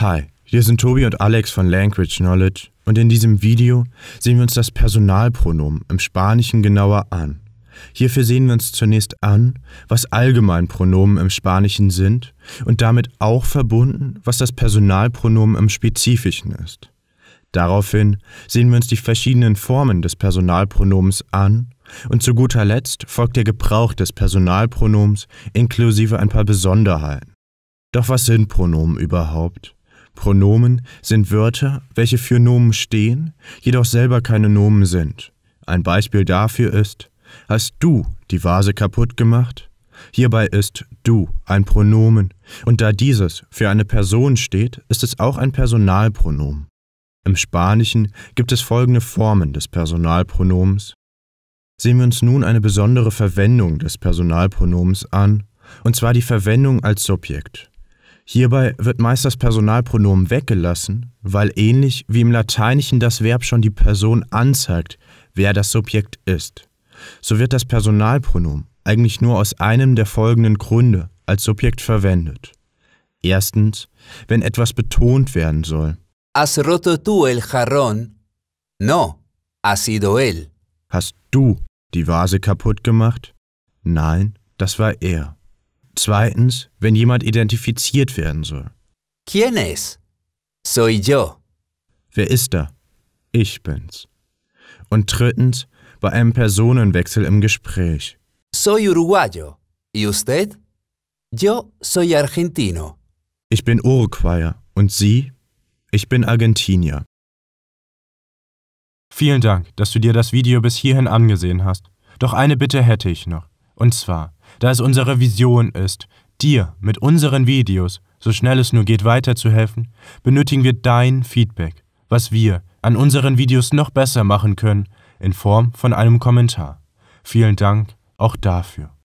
Hi, hier sind Tobi und Alex von Language Knowledge und in diesem Video sehen wir uns das Personalpronomen im Spanischen genauer an. Hierfür sehen wir uns zunächst an, was Allgemeinpronomen im Spanischen sind und damit auch verbunden, was das Personalpronomen im Spezifischen ist. Daraufhin sehen wir uns die verschiedenen Formen des Personalpronomens an und zu guter Letzt folgt der Gebrauch des Personalpronoms inklusive ein paar Besonderheiten. Doch was sind Pronomen überhaupt? Pronomen sind Wörter, welche für Nomen stehen, jedoch selber keine Nomen sind. Ein Beispiel dafür ist, hast du die Vase kaputt gemacht? Hierbei ist du ein Pronomen, und da dieses für eine Person steht, ist es auch ein Personalpronomen. Im Spanischen gibt es folgende Formen des Personalpronoms. Sehen wir uns nun eine besondere Verwendung des Personalpronoms an, und zwar die Verwendung als Subjekt. Hierbei wird meist das Personalpronomen weggelassen, weil ähnlich wie im Lateinischen das Verb schon die Person anzeigt, wer das Subjekt ist. So wird das Personalpronomen eigentlich nur aus einem der folgenden Gründe als Subjekt verwendet. Erstens, wenn etwas betont werden soll. Has roto tu el jarrón? No, ha sido él. Hast du die Vase kaputt gemacht? Nein, das war er. Zweitens, wenn jemand identifiziert werden soll. ¿Quién es? Soy yo. Wer ist da? Ich bin's. Und drittens, bei einem Personenwechsel im Gespräch. Soy uruguayo. ¿Y usted? Yo soy argentino. Ich bin Uruguayer. Und Sie? Ich bin Argentinier. Vielen Dank, dass du dir das Video bis hierhin angesehen hast. Doch eine Bitte hätte ich noch. Und zwar, da es unsere Vision ist, dir mit unseren Videos so schnell es nur geht weiterzuhelfen, benötigen wir dein Feedback, was wir an unseren Videos noch besser machen können, in Form von einem Kommentar. Vielen Dank auch dafür.